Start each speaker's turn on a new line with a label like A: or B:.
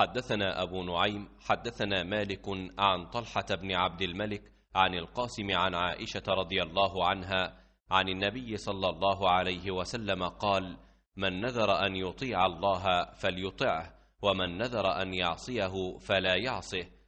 A: حدثنا أبو نعيم
B: حدثنا مالك عن طلحة بن عبد الملك عن القاسم عن عائشة رضي الله عنها عن النبي صلى الله عليه وسلم قال من نذر أن يطيع الله فليطعه ومن نذر أن يعصيه
A: فلا يعصه